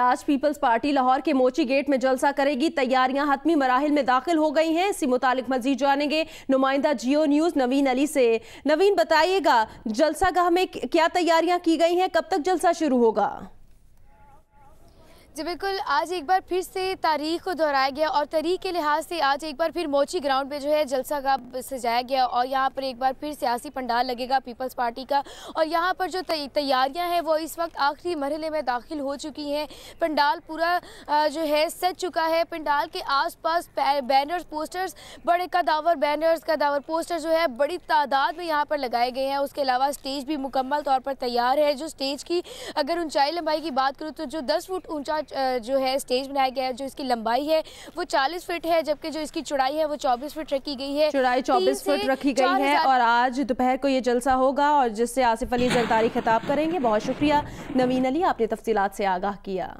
आज peoples party Lahore के मोची गेट में जलसा करेगी तैयारियां हतमी मराहल में दाखिल हो गई हैं इसी मुतालिक मजीद जानेंगे नुमाइंदा जियो न्यूज नवीन अली से नवीन बताइएगा जलसा गाह में क्या तैयारियां की गई हैं कब तक जलसा शुरू होगा जी बिल्कुल आज एक बार फिर से तारीख को दोहराया गया और तारीख के लिहाज से आज एक बार फिर मोची ग्राउंड पे जो है जलसा का सजाया गया और यहाँ पर एक बार फिर सियासी पंडाल लगेगा पीपल्स पार्टी का और यहाँ पर जो तैयारियाँ हैं वो इस वक्त आखिरी मरहले में दाखिल हो चुकी हैं पंडाल पूरा जो है सज चुका है पंडाल के आस पास बैनर्स पोस्टर्स बड़े कदावर बैनर्स कदावर पोस्टर जो है बड़ी तादाद में यहाँ पर लगाए गए हैं उसके अलावा स्टेज भी मुकम्मल तौर पर तैयार है जो स्टेज की अगर ऊंचाई लंबाई की बात करूँ तो जो दस फुट ऊँचा जो है स्टेज बनाया गया है जो इसकी लंबाई है वो चालीस फीट है जबकि जो इसकी चौड़ाई है वो चौबीस फीट रखी गई है चौड़ाई चौबीस फीट रखी गई है और आज दोपहर को ये जलसा होगा और जिससे आसिफ अली जरदारी खिताब करेंगे बहुत शुक्रिया नवीन अली आपने तफसीत से आगाह किया